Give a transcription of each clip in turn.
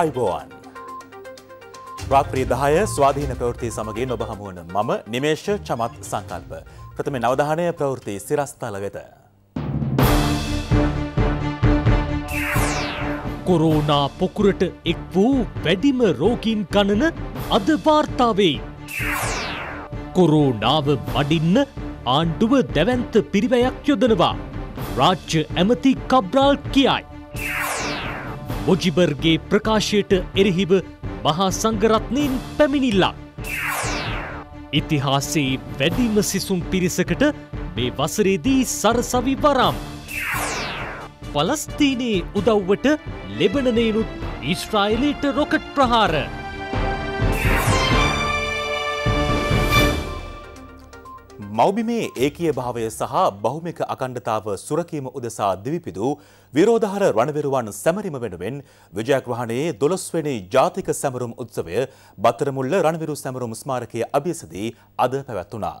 අයිබෝවන්. රාත්‍රී දහය ස්වාධීන ප්‍රවෘතිය සමගින් ඔබ හමුවන මම නිමේෂ චමත් සංකල්ප. ප්‍රථම නවධානය ප්‍රවෘති සිරස්ථල වෙත. කොරෝනා පොකුරට එක් වූ වැඩිම රෝගීන් ගණන අද වාර්තාවේ. කොරෝනාව මඩින්න ආණ්ඩුව දැවන්ත පිරිවැයක් යොදනවා. රාජ්‍ය ඇමති කබ්්‍රාල් කියයි. බොජිබර්ගේ ප්‍රකාශයට එරෙහිව මහා සංගරත්නයෙන් පැමිණිල්ලා. ඉතිහාසේ වැඩිම සිසුම් පිරිසකට මේ වසරේදී සරසවි වරම්. පලස්තීනයේ උදව්වට ලෙබනනයනුත් ඉස්ට්‍රයිලට රොකට් ප්‍රහාර. මෞබිමේ ඒකීය භාවය සහ බහුමික අකණ්ඩතාව සුරකීම උදෙසා දිවිපිදු විරෝධහර රණවිරුවන් සැමරීම වෙනුවෙන් විජයග්‍රහණයේ දොළොස්වැනි ජාතික සැමරුම් උත්සවය බත්තරමුල්ල රණවිරු සැමරුම් ස්මාරකයේ අභියසදී අද පැවැත්වුණා.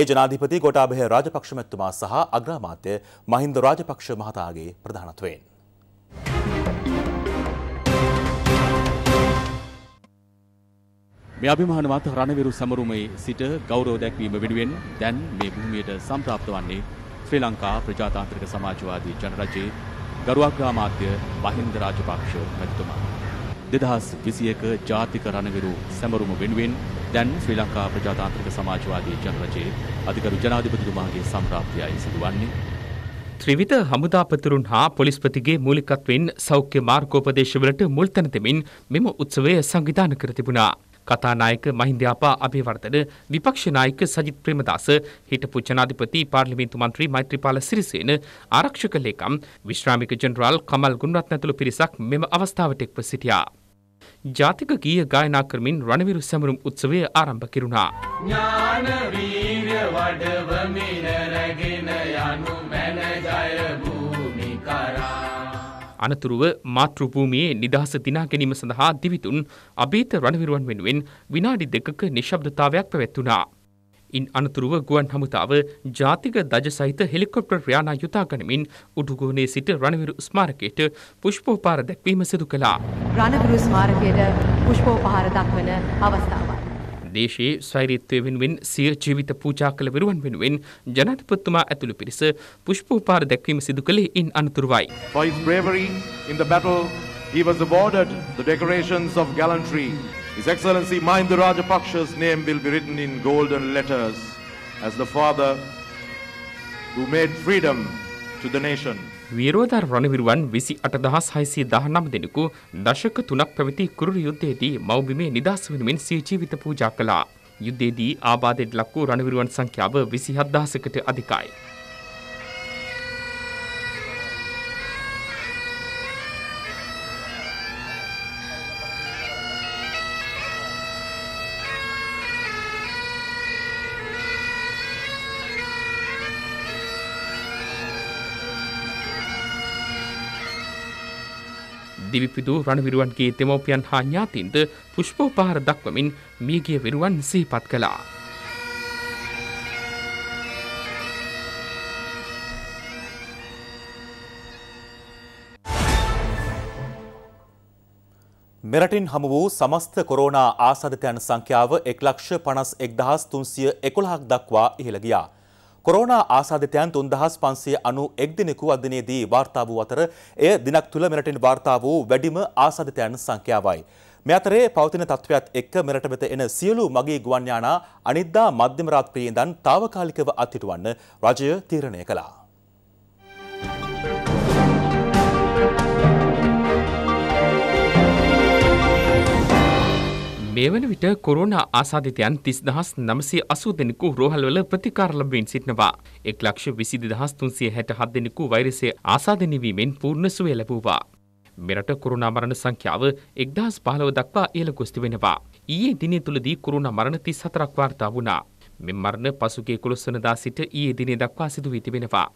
ඒ ජනාධිපති ගොටාභය රාජපක්ෂ මැතිතුමා සහ අග්‍රාමාත්‍ය මහින්ද රාජපක්ෂ මහතාගේ ප්‍රධානත්වයෙන්. මේ අභිමානවත් රණවිරු සමරුමේ සිට ගෞරව දැක්වීම වෙනුවෙන් දැන් මේ භූමියට සම්ප්‍රාප්ත වන්නේ ශ්‍රී ලංකා ප්‍රජාතාන්ත්‍රික සමාජවාදී ජනරජයේ ගරුවක්ග්‍රාමාත්‍ය මහින්ද රාජපක්ෂ මැතිතුමා. දෙදහස් විසියක ජාතික රණවිරු සැමරුම වෙනුවෙන් දැන් ශ්‍රී ලංකා ප්‍රජාතාන්ත්‍රික සමාජවාදී ජනරජයේ අධිකරු ජනාධිපතිතුමාගේ සම්ප්‍රාප්තියයි සිදුවන්නේ. ත්‍රිවිධ හමුදාපතුරුන් හා පොලිස්පතිගේ මූලිකත්වෙන් සෞඛ්‍ය මාර්ගෝපදේශවලට මුල්තැන දෙමින් මෙම උත්සවය සංවිධාන කර තිබුණා. කතානායක මහින්දයාපා අභිවර්ධන විපක්ෂනායක සජිත් ප්‍රේමදාස හිටපු ජනාධිපති පාර්ලිමේන්තු මන්ත්‍රී මෛත්‍රීපාල සිරිසේන ආරක්ෂක ලේකම් විශ්‍රාමික ජෙනරාල් කමල් ගුණරත්න ඇතුළු පිරිසක් මෙම අවස්ථාවට එක්ව සිටියා. ජාතික ගීය ගායනා කරමින් රණවිරු සැමරුම් උත්සවය ආරම්භ කෙරුණා. ඥාන වීර්ය වඩවමින් අනතුරුව මාතෘභූමියේ නිදහස දිනා ගැනීම සඳහා දිවිතුන් අභීත රණවිරුවන් වෙනුවෙන් විනාඩි දෙකක නිශ්ශබ්දතාවයක් පැවැත්වුණා. ඉන් අනතුරුව ගුවන් හමුතාව ජාතික දජ සහිත හෙලිකොප්ටර් යානා යුතා ගනිමින් උඩුගෝනේ සිට රණවිරු ස්මාරකයට පුෂ්පෝපහාර දැක්වීම සිදු කළා. රණවිරු ස්මාරකයට පුෂ්පෝපහාර දක්වන අවස්ථාවක් දේශයේ ස්වෛරීත්වය වෙනුවෙන් සිය ජීවිත පූජා කළ විරුවන් වෙනුවෙන් ජනාධිපතිතුමා ඇතුළු පිරිස පුෂ්පෝපහාර දැක්වීම සිදු කළේ ඉන් අනතුරුවයි. For his bravery in the battle, he was awarded the decorations of gallantry. His Excellency Mahinda Rajapaksha's name will be written in golden letters as the father who made freedom to the nation. විරෝධර් රණවිරුවන් විසි අටදහස් හයිසේ දහනම් දෙනෙකු දශක තුනක් පැවති කුරුරු යුද්ධයේදී මවබිමේ නිදහස් වෙනුවෙන් සිය ජීවිත පූජා කළා. යුද්ධයේදී ආබාධයට ලක් වූ රණවිරුවන් සංඛ්‍යාව විසි හත්දහසකට අධිකයි. දිවිපිදු රණවිරුවන්ගේ දෙමව්පියන් හා ඥාතීන්ද පුෂ්පෝපහාර දක්වමින් මියගිය විරුවන් සිහිපත් කළා. මෙරටින් හමු වූ සමස්ත කොරෝනා ආසාධිතයන් සංඛ්‍යාව එක් ලක්ෂ පනස් එක්දහස් තුන්සිය එකොළහක් දක්වා ඉහළගියා. කොරෝනා ආසාධිතයන් 3591 දිනෙකු අදිනේදී වාර්තා වූ අතර එය දිනක් තුල මෙරටින් වාර්තා වූ වැඩිම ආසාධිතයන් සංඛ්‍යාවයි. මේ අතරේ පවතින තත්ත්වයක් එක්ක මෙරට වෙත එන සියලු මගේ ගුවන් යානා අනිද්දා මධ්‍යම රාත්‍රියේ ඉඳන් తాවකාලිකව අත්හිටුවන්න රජය තීරණය කළා. මේ වන විට කොරුණා ආසාධිතයන් තිස් දහස් නමසේ අසූ දෙනෙකු රෝහල්වල ප්‍රතිකාර ලබමින් සිටිනවා. එක් ලක්ෂ විසිදි දහස් තුන්සිය හැට හත් දෙනෙකු වෛරසය ආසාධනවීමෙන් පූර්ණ සුවය ලැබූවා. මෙරට කොරුණා මරණ සංඛ්‍යාව එක්දහස් පහළව දක්වා ඉහළ ගොස්ති වෙනවා. ඊයේ දිනය තුළදී කොරුණා මරණ තිස් හතරක් වාර්තා වුණා. මෙම මරණ පසුගිය 11 වෙනිදා සිට ඊයේ දිනේ දක්වා සිදු වී තිබෙනවා.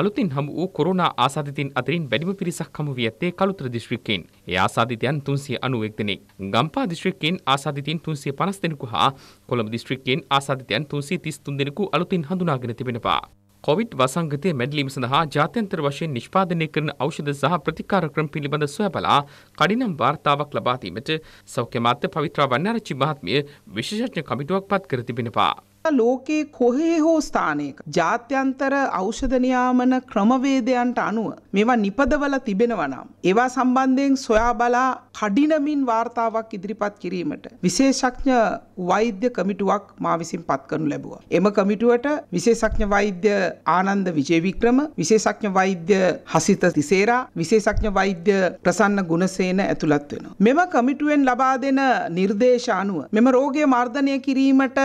අලුතින් හමු වූ කොරෝනා ආසාදිතයින් අතරින් වැඩිම පිරිසක් හමු වී ඇත්තේ කලුතර දිස්ත්‍රික්කයෙන්. ඒ ආසාදිතයන් 391 දෙනෙක්. ගම්පා දිස්ත්‍රික්කයෙන් ආසාදිතයින් 350 දෙනෙකු හා කොළඹ දිස්ත්‍රික්කයෙන් ආසාදිතයන් 333 දෙනෙකු අලුතින් හඳුනාගෙන තිබෙනවා. කොවිඩ් වසංගතය මැඩලීම සඳහා ජාත්‍යන්තර වශයෙන් නිෂ්පාදනය කරන ඖෂධ සහ ප්‍රතිකාර ක්‍රම පිළිබඳ සොයබලා කඩිනම් වාර්තාවක් ලබා දීමට සෞඛ්‍ය මාත්‍ය පවිත්‍රා වන්නාරච්චි මහත්මිය විශේෂඥ කමිටුවක් පත් කර තිබෙනවා. ලෝකයේ කොහේ හෝ ස්ථානයක ජාත්‍යන්තර ඖෂධ නියාමන ක්‍රමවේදයන්ට අනුව මේවා නිපදවල තිබෙනවා නම් ඒවා සම්බන්ධයෙන් සොයා බලා කඩිනමින් වාර්තාවක් ඉදිරිපත් කිරීමට විශේෂඥ වෛද්‍ය කමිටුවක් මා විසින් පත් කරනු ලැබුවා. එම කමිටුවට විශේෂඥ වෛද්‍ය ආනන්ද විජේවික්‍රම, විශේෂඥ වෛද්‍ය හසිත තිසේරා, විශේෂඥ වෛද්‍ය ප්‍රසන්න ගුණසේන ඇතුළත් වෙනවා. මෙම කමිටුවෙන් ලබා දෙන නිර්දේශ අනුව මෙම රෝගය මර්ධනය කිරීමට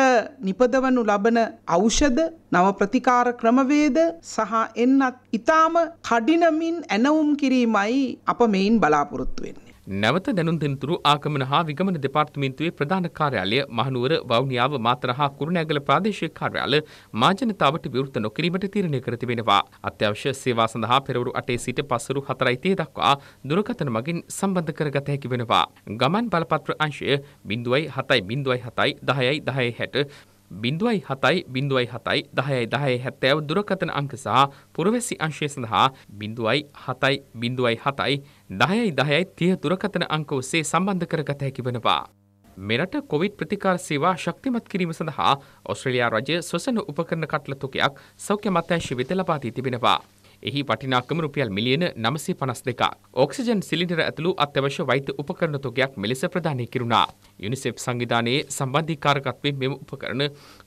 නිපදවන වනු ලබන ඖෂධ නව ප්‍රතිකාර ක්‍රමවේද සහ එන්නත් ඊටාම කඩිනමින් ඇනවුම් කිරීමයි අප මෙයින් බලාපොරොත්තු වෙන්නේ. නැවත දැනුම් දෙනතුරු ආගමන හා විගමන දෙපාර්තමේන්තුවේ ප්‍රධාන කාර්යාලය මහනුවර වවුනියාව මාතර හා කුරුණෑගල ප්‍රාදේශීය කාර්යාල මාජනතාවට විවෘත නොකිරීමට තීරණය කර තිබෙනවා. අත්‍යවශ්‍ය séවා සඳහා පෙරවරු 8 සිට පසුරු 4:30 දක්වා දුරකථන මගින් සම්බන්ධ කරගත හැකි වෙනවා. ගමන් බලපත්‍ර අංශය 0.7 0.7 10 10 60 බිඳුවයි හතයි බිඳුවයි හතයි දහයයි දහය හැත්තෑව දුරකතන අංක සහ පුරවැසි අංශය සඳහා බිඳුවයි හතයි බිඳුවයි හතයි දහයයි දහයයි තිය දුරකතන අංක ඔස්සේ සම්බන්ධ කරගත හැකි වනවා. මෙරට කොවිඩ් ප්‍රතිකාර සේවා ශක්තිමත් කිරීම සඳහා ඔස්ට්‍රලයා රජය ස්වසන උපකරණ කටලතුකයක් සෞඛ්‍ය මත්‍යංශ වෙත ලබාදී තිබෙනවා. එහි වටිනාකම රුපියල් මිලියන 952ක්. ඔක්සිජන් සිලින්ඩර ඇතුළු අත්‍යවශ්‍ය වෛද්‍ය උපකරණ තොගයක් මෙලෙස ප්‍රදානය කෙරුණා. යුනිසෙෆ් සංවිධානයේ සම්බන්ධීකාරකත්වයෙන් මෙම උපකරණ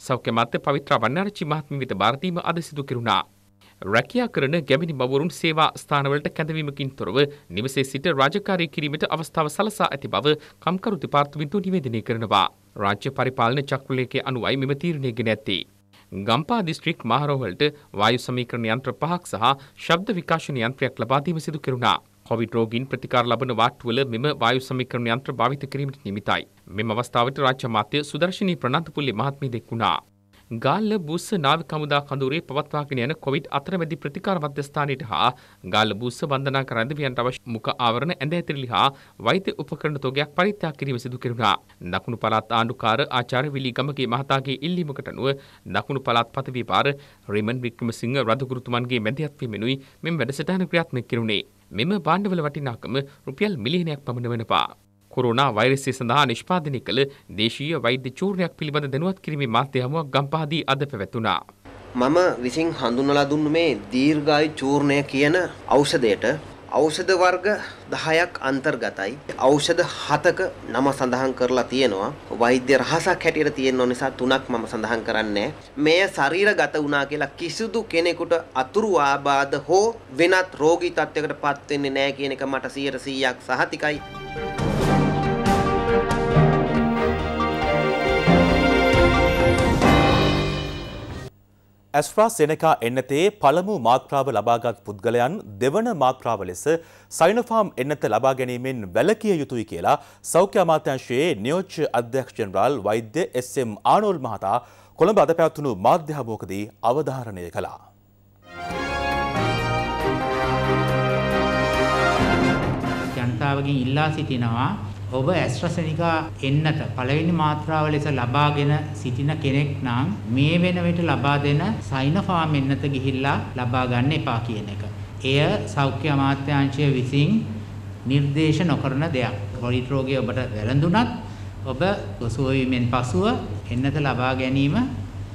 සෞඛ්‍ය මාත්‍ය පවිත්‍රා වන්නාරච්චි මහත්මිය වෙත බාර දීම අද සිදු කෙරුණා. රැකියා කරන ගැමිණි මවරුන් සේවා ස්ථානවලට කැඳවීමකින් තොරව නිවසේ සිට රාජකාරී කිරීමට අවස්ථාව සලසා ඇති බව කම්කරු දෙපාර්තමේන්තුව නිවේදනය කරනවා. රාජ්‍ය පරිපාලන චක්‍රලේඛය අනුවයි මෙම තීරණය ගෙන ඇත්තේ. ගම්පා දිස්ත්‍රික් මහරෝහලට වායු සමීකරණ යන්ත්‍ර පහක් සහ ශබ්ද විකාශන යන්ත්‍රයක් ලබා දීම සිදු කෙරුණා. කොවිඩ් රෝගීන් ප්‍රතිකාර ලබන වාට්ටුවල මෙම වායු සමීකරණ යන්ත්‍ර භාවිත කිරීමට නිමිතයි. මෙම අවස්ථාවට රාජ්‍ය මාත්‍ය සුදර්ශනී ප්‍රනාන්තුපුල්ලි මහත්මිය දෙක් වුණා. ගාල්ල බුස්ස නාවික හමුදා කඳවුරේ පවත්වාගෙන යන කොවිඩ් අතරමැදි ප්‍රතිකාර මධ්‍යස්ථානයට හා ගාල්ල බුස්ස බන්ධනා කර ඇඳවියන්ට අවශ්‍ය මුඛ ආවරණ ඇඳ ඇතිරිලි හා වෛද්‍ය උපකරණ තොගයක් පරිත්‍යාග කිරීම සිදු කෙරුණා. දකුණු පළාත් ආණ්ඩුකාර ආචාර්ය විලි ගමගේ මහතාගේ ඉල්ලීමකට අනුව දකුණු පළාත් පදවි පාර රේමන් වික්‍රමසිංහ රදගුරුතුමන්ගේ මැදිහත් වීමෙනුයි මෙම වැඩසටහන ක්‍රියාත්මක කෙරුණේ. මෙම භාණ්ඩවල වටිනාකම රුපියල් මිලියනයක් පමණ වෙනවා. කොරෝනා වෛරසය සඳහා නිෂ්පාදනය කළ දේශීය වෛද්‍ය චූර්ණයක් පිළිබඳ දැනුවත් කිරීමේ මාධ්‍ය හමුවක් ගම්පහදී අද පැවැතුණා. මම විසින් හඳුන්වලා දුන්නු මේ දීර්ඝායු චූර්ණය කියන ඖෂධයට ඖෂධ වර්ග 10ක් අන්තර්ගතයි. ඖෂධ 7ක නම සඳහන් කරලා තියෙනවා. වෛද්‍ය රහසක් හැටියට තියෙන නිසා තුනක් මම සඳහන් කරන්නේ. මෙය ශරීරගත වුණා කියලා කිසිදු කෙනෙකුට අතුරු ආබාධ හෝ වෙනත් රෝගී තත්යකට පත් වෙන්නේ නැහැ කියන එක මට 100%ක් සහතිකයි. ඇස්්‍රා සෙනකා එන්නතේ පළමු මාත්‍රාව ලබාගත් පුද්ගලයන් දෙවන මාත්‍රාව ලෙස සයිනෆාම් එන්නත ලබා ගැනීමෙන් වැලකිය යුතුයි කියලා සෞඛ්‍ය අමාත්‍යංශයේ නියෝච්ච අධ්‍යක්ෂ ජනරාල් වෛද්‍ය එස්.එම්. ආනෝල් මහතා කොළඹ අද පැවැත්වුණු මාධ්‍ය හමුවකදී අවධාරණය කළා. ජනතාවගෙන් ඉල්ලා සිටිනවා ඔබ ඇස්ට්‍රසෙනිකා එන්නට පළවෙනි මාත්‍රාව ලෙස ලබාගෙන සිටින කෙනෙක් නම් මේ වෙන විට ලබා දෙන සයිනෝෆාම් එන්නත ගිහිල්ලා ලබා ගන්න එපා කියන එක. එය සෞඛ්‍ය අමාත්‍යාංශය විසින් නිර්දේශ නොකරන දෙයක්. කොලිට් රෝගය ඔබට වැළඳුණත් ඔබ සුවවීමෙන් පසුව එන්නත ලබා ගැනීම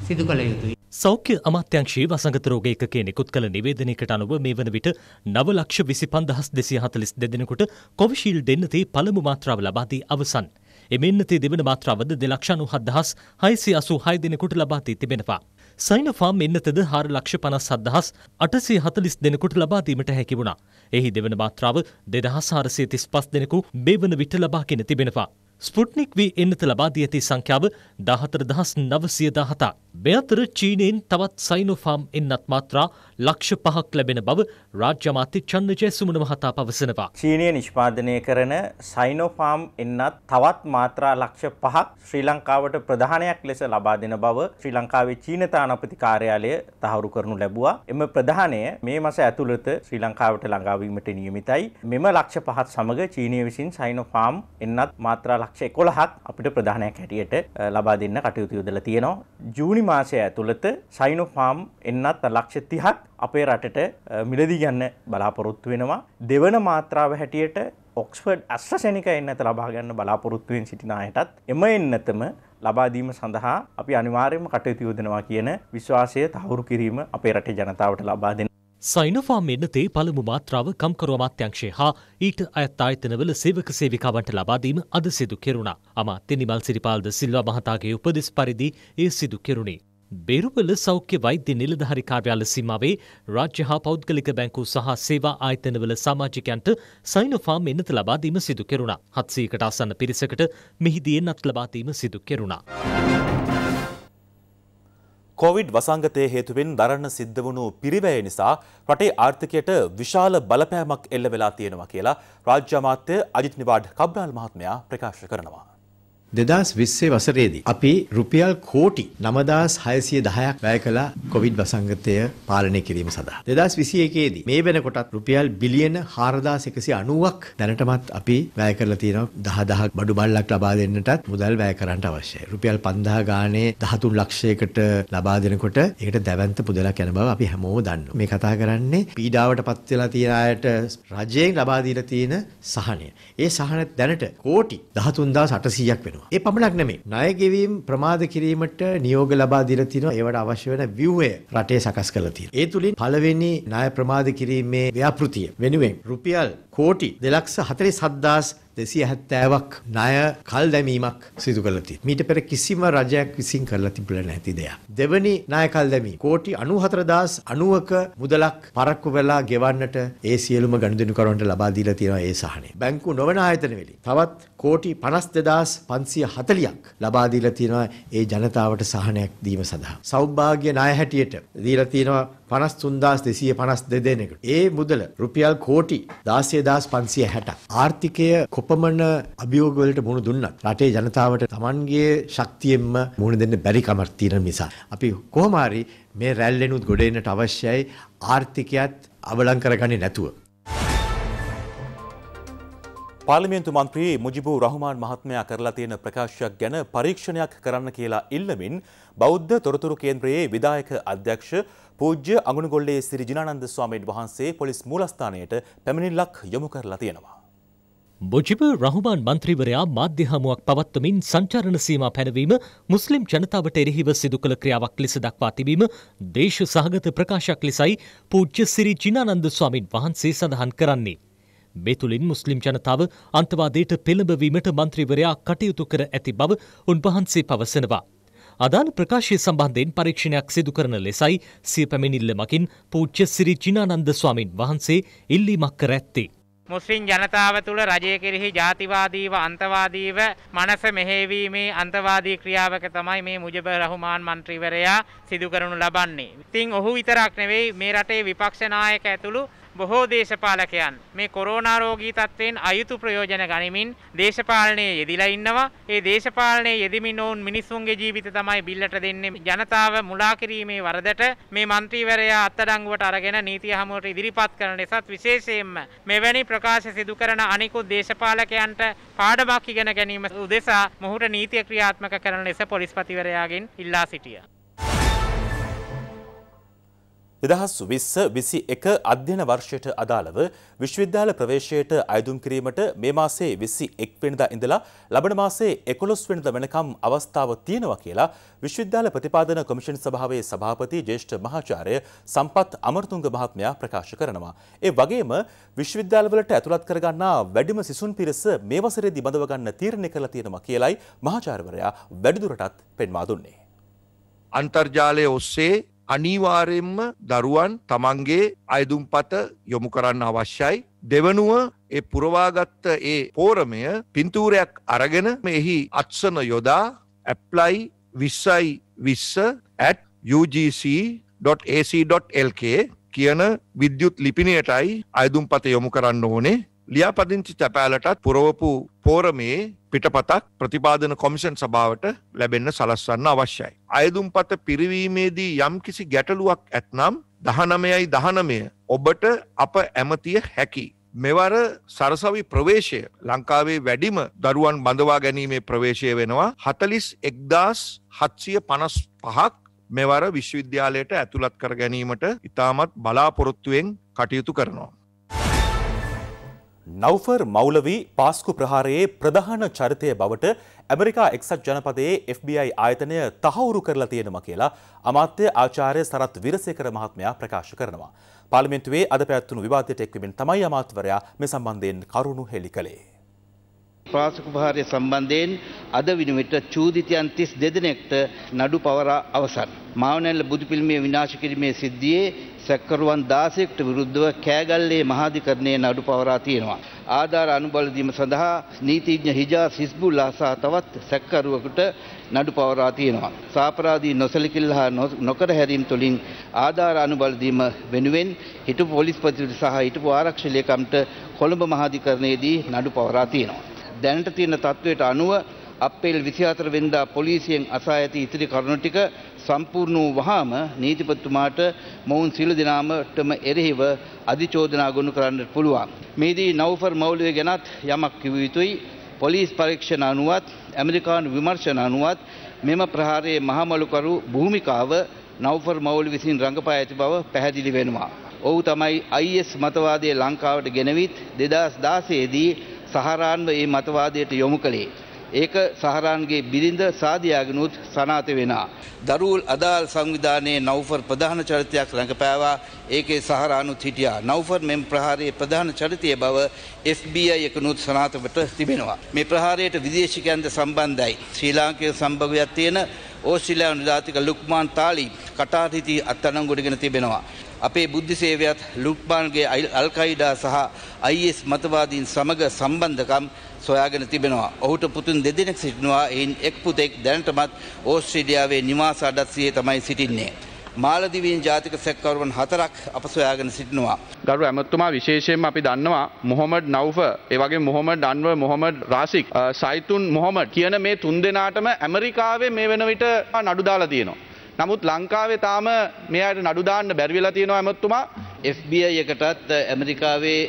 සිදු කළ යුතුයි. සෞඛ්‍ය අමාත්‍යංශයේ වසංගත රෝග ඒකකයේ නිකුත් කළ නිවේදනයකට අනුව මේ වන විට නව ලක්ෂ විසි පන්දහස් දෙසිය හතලිස් දෙදෙනකුට කොවිශීල් දෙන්නතේ පළමු මාත්‍රාව ලබා දී අවසන්. එමෙන්නතේ දෙවන මාත්‍රාවද දෙලක්ෂණු හත්දහස් හයිසි අසු හය දෙනෙකුට ලබා දී තිබෙනවා. සයින ෆාම් එන්නතද හාර ලක්ෂ පනස් සද්දහස් අටසේ හතලිස් දෙනෙකුට ලබාදීමට හැකි වුණා. එහි දෙවන මාත්‍රාව දෙදහස් හාරසය තිස් පස් දෙනෙකු මේ වන විට ලබාගෙන තිබෙනවා. ස්පුට්නික් වී එන්නත ලබා දී ඇති සංඛ්‍යාව දාහතර දහස් නවසිය දහතා. මෙ අතර චීනයෙන් තවත් සයිනොෆාම් එන්නත් මාත්‍රා ලක්ෂ පහක් ලැබෙන බව රාජ්‍ය අමාත්‍ය චන්ද ජයසුමන මහතා පවසනවා. චීනය නිෂ්පාදනය කරන සයිනෝෆාම් එන්නත් තවත් මාත්‍රා ලක්ෂ පහක් ශ්‍රී ලංකාවට ප්‍රධානයක් ලෙස ලබා දෙන බව ශ්‍රී ලංකාවේ චීන තානාපති කාර්යාලය තහවුරු කරනු ලැබුවා. එම ප්‍රධානය මේ මස ඇතුළත ශ්‍රී ලංකාවට ළඟාවීමට නියමිතයි. මෙම ලක්ෂ පහත් සමග චීනය විසින් සයිනෝෆාම් එන්නත් මාත්‍රා ලක්ෂ 11ක් අපිට ප්‍රධානයක් හැටියට ලබා දෙන්න කටයුතු යොදලා තියෙනවා. ජූනි මාසය ඇතුළත සයිනෝෆාම් එන්නත් ලක්ෂ 30ක් අපේ රටට මිලදී ගන්න බලාපොරොත්තු වෙනවා. දෙවන මාත්‍රාව හැටියට ඔක්ස්ෆර්ඩ් ඇස්ට්‍රසෙනික එන්නත ලබා ගන්න බලාපොරොත්තුවෙන් සිටින අයටත් එම එන්නතම ලබාදීම සඳහා අපි අනිවාර්යයෙන්ම කටයුතු යොදනවා කියන විශ්වාසය තහවුරු කිරීම අපේ රටේ ජනතාවට ලබා දෙන සයිනෆාම් එන්නතේ පළමු මාත්‍රාව කම්කරුව අමාත්‍යංශය හා ඊට අයත් ආයතනවල සේවක සේවිකාවන්ට ලබාදීම අද සිදු කෙරුණා. අමාත්‍ය නිමල් සිරිපාල්ද සිල්වා මහතාගේ උපදෙස් පරිදි ඒ සිදු කෙරුණේ. බෙරුවල සෞඛ්‍ය වෛද්‍ය නිලධහරි කාර්යාල සීමාවේ රාජ්‍ය හා පෞද්ගලික බැංකු සහ සේවා ආයතනවල සමාජිකයන්ට සයිනොෆාම් එන්නත ලබාදීම සිදු කෙරුණා. හත්සීකට අසන්න පිරිසකට මෙහිදී එන්නත් ලබාදීම සිදු කෙරුණා. කොවිඩ් වසංගතය හේතුවෙන් දරන්න සිද්ධ වුණු පිරිවැය නිසා රටේ ආර්ථිකයට විශාල බලපෑමක් එල්ල වෙලා තියෙනවා කියලා රාජ්‍ය අමාත්‍ය අජිත් නිවාඩ් කබ්‍රාල් මහත්මයා ප්‍රකාශ කරනවා. දෙදස් විස්සේ වසරේදී. අපි රුපියල් කෝටි නමදස් හයසිය දහයක් වැය කලා කොවිඩ් වසංගතය පාලනය කිරීම සඳහා. දෙදස් විසි එකේදී මේ වෙනකොටත් රුපියල් බිලියන හාරදාස් එකසි අනුවක් දැනටමත් අපි වැය කරලා තියෙනවා දහදහක් බඩු බල්ලක් ලබා දෙන්නටත් මුදල් වැය කරන්න අවශ්‍යයි. රුපියල් පන්දා ගානේ දහතුන් ලක්ෂයකට ලබා දෙනකොට ඒකට දැවන්ත පුදලක් යන බව අපි හැමෝම දන්න. මේ කතා කරන්නේ පීඩාවට පත් වෙලා තියෙන අයට රජයෙන් ලබා දීලා තියෙන සහනය. ඒ සහන දැනට කෝටි 13800ක් වෙනවා. වෙනවා. ඒ පමණක් නෙමෙයි. ණය ගෙවීම ප්‍රමාද කිරීමට නියෝග ලබා දීලා තිනවා. ඒවට අවශ්‍ය වෙන ව්‍යුහය රටේ සකස් කරලා තියෙනවා. ඒ තුලින් පළවෙනි ණය ප්‍රමාද කිරීමේ ව්‍යාපෘතිය වෙනුවෙන් රුපියල් කෝටි 247000 දෙසිය හැත්තෑවක් ණය කල් දැමීමක් සිදු කළ තිබ. මීට පෙර කිසිම රජයක් විසින් කරලා තිබුණ නැති දෙයක්. දෙවනි ණය කල් දැමීම කෝටි 94090ක මුදලක් පරක්කු වෙලා ගෙවන්නට ඒ සියලුම ගනුදෙනු කරුවන්ට ලබා දීලා තියෙනවා ඒ සහනය. බැංකු නොවන ආයතන වලින් තවත් කෝටි 52540ක් ලබා දීලා තියෙනවා ඒ ජනතාවට සහනයක් දීම සඳහා. සෞභාග්‍ය ණය හැටියට දීලා තියෙනවා 53252 දෙනෙකුට. ඒ මුදල රුපියල් කෝටි 16560ක්. ආර්ථිකය කොපමණ අභියෝග වලට මුහුණ දුන්නත් රටේ ජනතාවට Tamanගේ ශක්තියෙන්ම මුහුණ දෙන්න බැරි කමක් තියෙන නිසා අපි කොහොම හරි මේ රැල්ලෙනුත් ගොඩ එන්නට අවශ්‍යයි ආර්ථිකයත් අවලං කරගන්නේ නැතුව. පාර්ලිමේන්තු මන්ත්‍රී මුජිබු රහමාන් මහත්මයා කරලා තියෙන ප්‍රකාශයක් ගැන පරීක්ෂණයක් කරන්න කියලා ඉල්ලමින් බෞද්ධ තොරතුරු කේන්ද්‍රයේ විදායක අධ්‍යක්ෂ පූජ්‍ය අගුණගොල්ලේ සිරි ජිනානන්ද ස්වාමීන් වහන්සේ පොලිස් මූලස්ථානයට පැමිණිල්ලක් යොමු කරලා තියෙනවා. බොජිබ රහුමාන් මන්ත්‍රීවරයා මාධ්‍ය හමුවක් පවත්වමින් සංචාරණ සීමා පැනවීම මුස්ලිම් ජනතාවට එරෙහිව සිදු කළ ක්‍රියාවක් ලෙස දක්වා තිබීම දේශ සහගත ප්‍රකාශයක් ලෙසයි පූජ්‍ය සිරි චිනානන්ද ස්වාමින් වහන්සේ සඳහන් කරන්නේ. මේ තුළින් මුස්ලිම් ජනතාව අන්තවාදයට පෙළඹවීමට මන්ත්‍රීවරයා කටයුතු කර ඇති බව උන්වහන්සේ පවසනවා. අදාළ ප්‍රකාශය සම්බන්ධයෙන් පරීක්ෂණයක් සිදු කරන ලෙසයි සිය පැමිණිල්ල මකින් පූච්ච සිරි චිනානන්ද ස්වාමින් වහන්සේ ඉල්ලීමක් කර ඇත්තේ. මුස්ලිම් ජනතාව තුළ රජය කෙරෙහි ජාතිවාදීව අන්තවාදීව මනස මෙහෙවීමේ අන්තවාදී ක්‍රියාවක තමයි මේ මුජබ රහුමාන් මන්ත්‍රීවරයා සිදු කරනු ලබන්නේ. ඉතින් ඔහු විතරක් නෙවෙයි මේ රටේ විපක්ෂ නායක ඇතුළු බොහෝ දේශපාලකයන් මේ කොරෝනා රෝගී තත්ත්වයෙන් අයුතු ප්‍රයෝජන ගනිමින් දේශපාලනයේ යෙදිලා ඉන්නවා. ඒ දේශපාලනයේ යෙදෙමින් ඔවුන් මිනිසුන්ගේ ජීවිත තමයි බිල්ලට දෙන්නේ. ජනතාව මුලා කිරීමේ වරදට මේ മന്ത്രിවරයා අත්අඩංගුවට අරගෙන නීතිය හමුවට ඉදිරිපත් කරන නිසාත් විශේෂයෙන්ම මෙවැනි ප්‍රකාශ සිදු කරන අනිකුත් දේශපාලකයන්ට පාඩමක් ඉගෙන ගැනීම උදෙසා මොහුට නීතිය ක්‍රියාත්මක කරන ලෙස පොලිස්පතිවරයාගෙන් ඉල්ලා සිටියා. දෙදහස් විස්ස විසි එක අධ්‍යන වර්ෂයට අදාළව විශ්වවිද්‍යාල ප්‍රවේශයට අයදුම් කිරීමට මේ මාසේ විසි එක් වෙනදා ඉඳලා ලබන මාසේ එකොළොස් වෙනද වෙනකම් අවස්ථාව තියෙනවා කියලා විශ්වවිද්‍යාල ප්‍රතිපාදන කොමිෂන් සභාවේ සභාපති ජේෂ්ඨ මහාචාර්ය සම්පත් අමරතුංග මහත්මයා ප්‍රකාශ කරනවා. ඒ වගේම විශ්වවිද්‍යාලවලට ඇතුළත් කරගන්නා වැඩිම සිසුන් පිරිස මේ වසරේදී බඳව ගන්න තීරණය කළා තියෙනවා කියලයි මහාචාර්යවරයා වැඩිදුරටත් පෙන්වා දුන්නේ. අන්තර්ජාලය ඔස්සේ අනිවාර්යෙන්ම දරුවන් තමන්ගේ අයදුම්පත යොමු කරන්න අවශ්‍යයි. දෙවනුව ඒ පුරවාගත්ත ඒ පෝරමය පින්තූරයක් අරගෙන මෙහි අත්සන යොදා ඇප්ලයි විස්සයි විස්ස at ugc.ac.lk කියන විද්‍යුත් ලිපිනයටයි අයදුම්පත යොමු කරන්න ඕනේ ලියාපදිංචි තැපෑලටත් පුරවපු පෝරමේ පිටපතක් ප්‍රතිපාදන කොමිෂන් සභාවට ලැබෙන්න සලස්වන්න අවශ්‍යයි. අයදුම්පත පිරිවීමේදී යම් කිසි ගැටලුවක් ඇත්නම් දහනමයයි දහනමය ඔබට අප ඇමතිය හැකි. මෙවර සරසවි ප්‍රවේශය ලංකාවේ වැඩිම දරුවන් බඳවා ගැනීමේ ප්‍රවේශය වෙනවා හතලිස් එක්දාස් හත්සිය පනස් පහක් මෙවර විශ්වවිද්‍යාලයට ඇතුළත් කර ගැනීමට ඉතාමත් බලාපොරොත්තුවෙන් කටයුතු කරනවා. නවෆර් මෞලවී පාස්කු ප්‍රහාරයේ ප්‍රධාන චරිතය බවට ඇමරිකා එක්සත් ජනපදයේ FBI ආයතනය තහවුරු කරලා තියෙනම කියලා අමාත්‍ය ආචාර්ය සරත් විරසේකර මහත්මයා ප්‍රකාශ කරනවා. පාර්ලිමේන්තුවේ අද පැවැත්වුණු විවාදයට එක්වීමෙන් තමයි අමාත්‍යවරයා මේ සම්බන්ධයෙන් කරුණු හෙළි කළේ. ප්‍රාසක භාරය සම්බන්ධයෙන් අද විනිවිට චූදිතයන් තිස් දෙදෙනෙක්ට නඩු පවරා අවසන්. මාවනැල්ල බුදුපිල්මේ විනාශ කිරීමේ සිද්ධියේ සැකකරුවන් 16කට විරුද්ධව කෑගල්ලේ මහාධිකරණයේ නඩු පවරා තියෙනවා. ආධාර අනුබලදීම සඳහා නීතිඥ හිජාස් හිස්බුල්ලා සහ තවත් සැකකරුවෙකුට නඩු පවරා තියෙනවා. සාපරාධී නොසලකිල්ල හා නොකර හැරීම තුළින් ආධාර අනුබලදීම වෙනුවෙන් හිටපු පොලිස්පතිතුට සහ හිටපු ආරක්ෂක ලේකම්ට කොළඹ මහාධිකරණයේදී නඩු පවරා තියෙනවා. දැනට තියෙන තත්ත්වයට අනුව අපේල් විසිහතර වෙන්දා පොලිසියෙන් අසා ඇති ඉතිරි කරුණු ටික සම්පූර්ණ වූ වහාම නීතිපතිතුමාට මොවුන් සිල දිනාමටම එරෙහිව අධිචෝදනා ගොනු කරන්න පුළුවන්. මේදී නවෆර් මෞලුවේ ගැනත් යමක් කිව යුතුයි. පොලිස් පරීක්ෂණ අනුවත් ඇමරිකානු විමර්ශන අනුවත් මෙම ප්‍රහාරයේ මහමලුකරු භූමිකාව නවෆර් මෞලි විසින් රඟපා ඇති බව පැහැදිලි වෙනවා. ඔහු තමයි අයිස් මතවාදය ලංකාවට ගෙනවිත් දෙදස් දාසයේදී සහරාන්ව ඒ මතවාදයට යොමු කළේ. ඒක සහරාන්ගේ බිරිඳ සාධයාගෙනුත් සනාත වෙනා. දරුල් අදාල් සංවිධානයේ නවෆර් ප්‍රධාන චරිතයක් රඟපෑවා ඒකේ සහරානුත් හිටියා. නවෆර් මෙම ප්‍රහාරයේ ප්‍රධාන චරිතය බව FBI එකනුත් සනාතකට තිබෙනවා. මේ ප්‍රහාරයට විදේශිකයන්ද සම්බන්ධයි. ශ්‍රී ලාංකේය සම්භවයක් තියෙන ඕස්ට්‍රේලියානු නිදාතික ලුක්මාන් තාලි කටාරිති අත්අඩංගුවට තිබෙනවා. අපේ බුද්ධි සේවයත් ලුක්මාන්ගේ අල්කයිඩා සහ IS මතවාදීන් සමග සම්බන්ධකම් සොයාගෙන තිබෙනවා. ඔහුට පුතුන් දෙදෙනෙක් සිටිනවා එයින් එක් පුතෙක් දැනටමත් ඕස්ට්‍රේඩියාවේ නිවාස අඩස්සියේ තමයි සිටින්නේ. මාලදිවීන් ජාතික සැක්කවරුන් හතරක් අප සොයාගෙන සිටිනවා. ගරු ඇමත්තුමා විශේෂයෙන් අපි දන්නවා මොහොමඩ් නව්ව ඒවගේ මොහොමඩ් අන්ව මොහොමඩ් රාසික් සයිතුන් මොහොමඩ් කියන මේ තුන් දෙනාටම ඇමරිකාවේ මේ වෙන විට නඩුදාලා තියෙනවා. නමුත් ලංකාවේ තාම මෙයට නඩුදාන්න බැරිවෙලා තියෙනවා ඇමත්තුමා FBI එකටත් ඇමරිකාවේ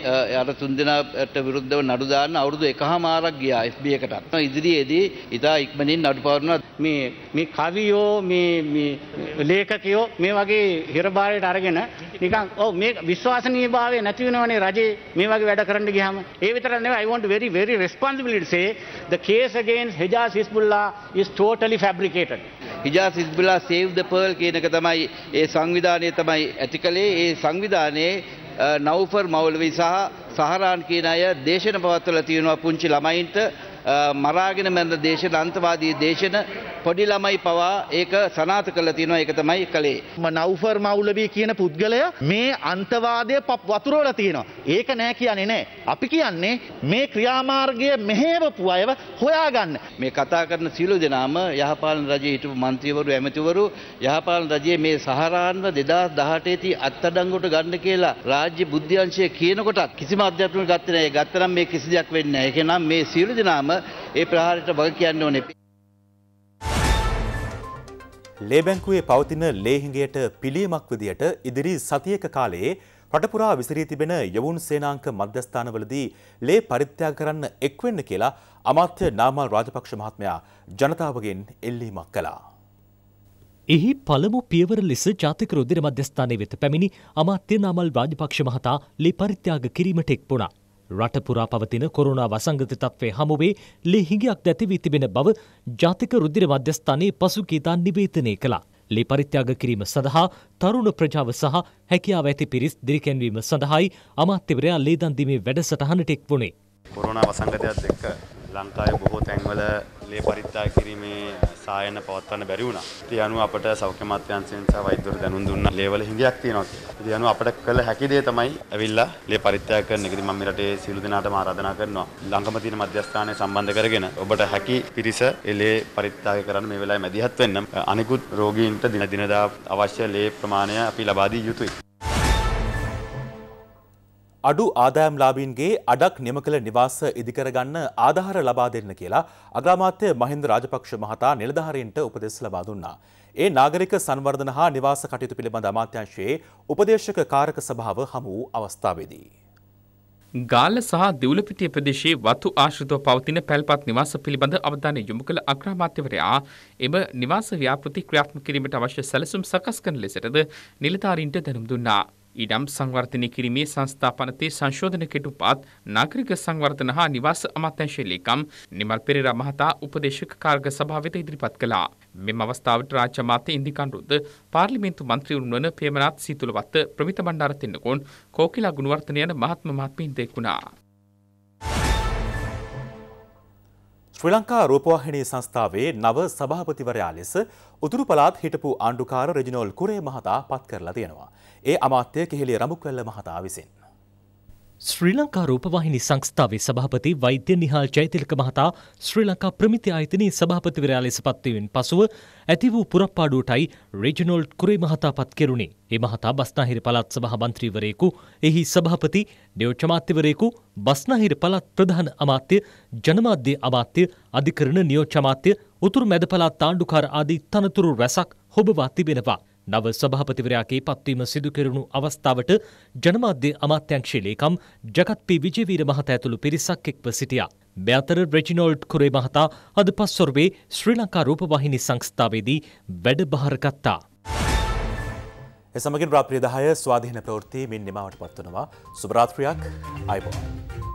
යට තුන්දෙනට විරුද්ධව නඩුදාන්න අවුරුදු එක හමාරක් ගියා FB එකටත් ඉදිරියේදී ඉතා ඉක්මනින් නඩු පවරනවා මේ මේ කවියෝ මේ ලේඛකයෝ මේ වගේ හිරබාරයට අරගෙන නිකන් ඔව් මේ විශ්වාසනීයභාවය නැති වෙනවනේ රජේ මේ වගේ වැඩ කරන්න ගියාම ඒ විතරක් නෙවෙයි I want very very responsibility to say the case against Hejaz Hizbullah is totally fabricated හිජා සිස්බිලා සේව් ද පර්ල් කියනක තමයි ඒ සංවිධානය තමයි ඇති කළේ ඒ සංවිධානයේ නවෆර් මවුලවි සහ සහරාන් කියන අය දේශන පවත්වල තියෙනවා පුංචි ළමයින්ට මරාගෙන මැද දේශන අන්තවාදී දේශන පොඩි ළමයි පවා ඒක සනාත කළ තියෙනවා ඒක තමයි කළේ. නව්ෆර් මවුලබී කියන පුද්ගලය මේ අන්තවාදය පප් වතුරෝල තියෙනවා. ඒක නෑ කියන්නේ නෑ. අපි කියන්නේ මේ ක්‍රියාමාර්ගය මෙහෙවපු අයව හොයාගන්න. මේ කතා කරන සියලු දෙනාම යහපාලන රජයේ හිටපු මන්ත්‍රීවරු ඇමතිවරු යහපාලන රජයේ මේ සහරාන්ව 2018 දී අත්අඩංගුවට ගන්න කියලා රාජ්‍ය බුද්ධ්‍යංශය කියනකොටත් කිසිම අධ්‍යාපනයක් ගත්තේ නෑ. ඒ ගත්තනම් මේ කිසි දෙයක් වෙන්නේ නෑ. ඒකනම් මේ සියලු දෙනාම ඒ ප්‍රහාරයට වග කියන්න ඕනේ. ලේබැංකුවේ පවතින ලේහිඟයට පිළියමක් විදියට ඉදිරි සතියක කාලයේ රටපුරා විසිරී තිබෙන යවුන් සේනාංක මධ්‍යස්ථානවලදී ලේ පරිත්‍යාග කරන්න එක්වෙන්න කියලා අමාත්‍ය නාමල් රාජපක්ෂ මහත්මයා ජනතාවගෙන් එල්ලීමක් කළා. එහි පළමු පියවර ලෙස ජාතික රුධිර මධ්‍යස්ථානය වෙත පැමිණි අමාත්‍ය නාමල් රාජපක්ෂ මහතා ලේ පරිත්‍යාග කිරීමට එක්වුණා. රටපුරා පවතින කොරුණා වසංගත තත්ත්වය හමුවේ ලේ හිඟයක් දැති වී තිබෙන බව ජාතික රුධිර මධ්‍යස්ථානයේ පසුගියදා නිවේදනය කළා. ලේ පරිත්‍යාග කිරීම සඳහා තරුණ ප්‍රජාව සහ හැකියාව ඇති පිරිස් දිරිකැන්වීම සඳහායි අමාත්‍යවරයා ලේ දන් දීමේ වැඩසටහනට එක් වුණේ. කොරෝනා වසංගතයත් එක්ක ලංකාවේ බොහෝ තැන්වල ලේ පරිත්‍යා කිරීමේ සායන පවත්වන්න බැරි වුණා. ඒ අනුව අපට සෞඛ්‍ය මාත්‍යාංශයෙන් සහ වෛද්‍යවරු දැනුම් දුන්නා ලේවල හිඟයක් තියෙනවා කියලා. ඒ අනුව අපට කළ හැකි දේ තමයි ඇවිල්ලා ලේ පරිත්‍යා කරන එක. ඉතින් මම මේ රටේ සියලු දෙනාටම ආරාධනා කරනවා. ලංගම තියෙන මධ්‍යස්ථානය සම්බන්ධ කරගෙන ඔබට හැකි පිරිස ලේ පරිත්‍යාග කරන්න මේ වෙලාවේ මැදිහත් වෙන්න. අනිකුත් රෝගීන්ට දින දිනදා අවශ්‍ය ලේ ප්‍රමාණය අපි ලබා දිය යුතුයි. අඩු ආදායම්ලාබීන්ගේ අඩක් නිම කළ නිවාස ඉදිකරගන්න ආධාර ලබා දෙන්න කියලා අග්‍රාමාත්‍ය මහින්ද රාජපක්ෂ මහතා නිලධාරීන්ට උපදෙස් ලබා දුන්නා. ඒ නාගරික සංවර්ධන හා නිවාස කටයුතු පිළිබඳ අමාත්‍යංශයේ උපදේශක කාරක සභාව හමු වූ අවස්ථාවේදී. ගාල සහ දෙවුලපිටිය ප්‍රදේශයේ වතු ආශ්‍රිතව පවතින පැල්පත් නිවාස පිළිබඳ අවධානය යොමු කළ අග්‍රාමාත්‍යවරයා එම නිවාස ව්‍යාපෘති ක්‍රියාත්මක කිරීමට අවශ්‍ය සැලසුම් සකස් කරන ලෙසටද නිලධාරීන්ට දැනුම් දුන්නා. ඉඩම් සංවර්ධනය කිරීමේ සංස්ථාපනතේ සංශෝධන කෙටුපාත් නාගරික සංවර්ධන හා නිවාස අමාත්‍යංශ ලේකම් නිමල් පෙරේරා මහතා උපදේශක කාර්ග සභාව වෙත ඉදිරිපත් කළා. මෙම අවස්ථාවට රාජ්‍ය අමාත්‍ය ඉන්දිකන්රුද්ද පාර්ලිමේන්තු මන්ත්‍රීවරුන් වන ප්‍රේමනාත් සීතුලවත්ත ප්‍රමිත බණ්ඩාරතින්නකෝන් කෝකිලා ගුණවර්ධන යන මහත්ම මහත්මීන් දෙක්ුණා. ශ්‍රී ලංකා රූපවාහිනී සංස්ථාවේ නව සභාපතිවරයා ලෙස උතුරු පළාත් හිටපු ආණ්ඩුකාර රෙජිනෝල් කුරේ මහතා පත් කරලා තියෙනවා. ඒ අමාත්‍ය කෙහෙලිය රමුක්වැල්ල මහතා විසින්. ශ්‍රී ලංකා රූපවාහිනි සංස්ථාවේ සභාපති වෛද්‍ය නිහාල් ජයතිලක මහතා ශ්‍රී ලංකා ප්‍රමිති ආයතනයේ සභාපතිවරයා ලෙස පත්වීමෙන් පසුව ඇති වූ පුරප්පාඩුවටයි රෙජිනෝල්ඩ් කුරේ මහතා පත් කෙරුණේ. ඒ මහතා බස්නාහිර පළාත් සභා මන්ත්‍රීවරයෙකු, එහි සභාපති, නියෝජ්‍යමාත්‍යවරයෙකු, බස්නාහිර පළාත් ප්‍රධාන අමාත්‍ය, ජනමාධ්‍ය අමාත්‍ය, අධිකරණ නියෝජ්‍ය අමාත්‍ය, උතුරු මැද පළාත් ආණ්ඩුකාර ආදී තනතුරු රැසක් හොබවා තිබෙනවා. නව සභාපතිවරයාගේ පත්වීම සිදුකෙරුණු අවස්ථාවට ජනමාධ්‍ය අමාත්‍යංශී ලේකම් ජගත්පි විජේවීර මහතා ඇතුළු පිරිසක් එක්ව සිටියා. මේ අතර රෙජිනෝල්ඩ් කුරේ මහතා අද පස්වරුවේ ශ්‍රී ලංකා රූපවාහිනී සංස්ථාවේදී වැඩබහර ගත්තා. එසමගින් රාත්‍රිය 10 ස්වාධීන ප්‍රවෘත්ති මින් නිමාවට පත්වනවා. සුබ රාත්‍රියක්. අයබෝවන්.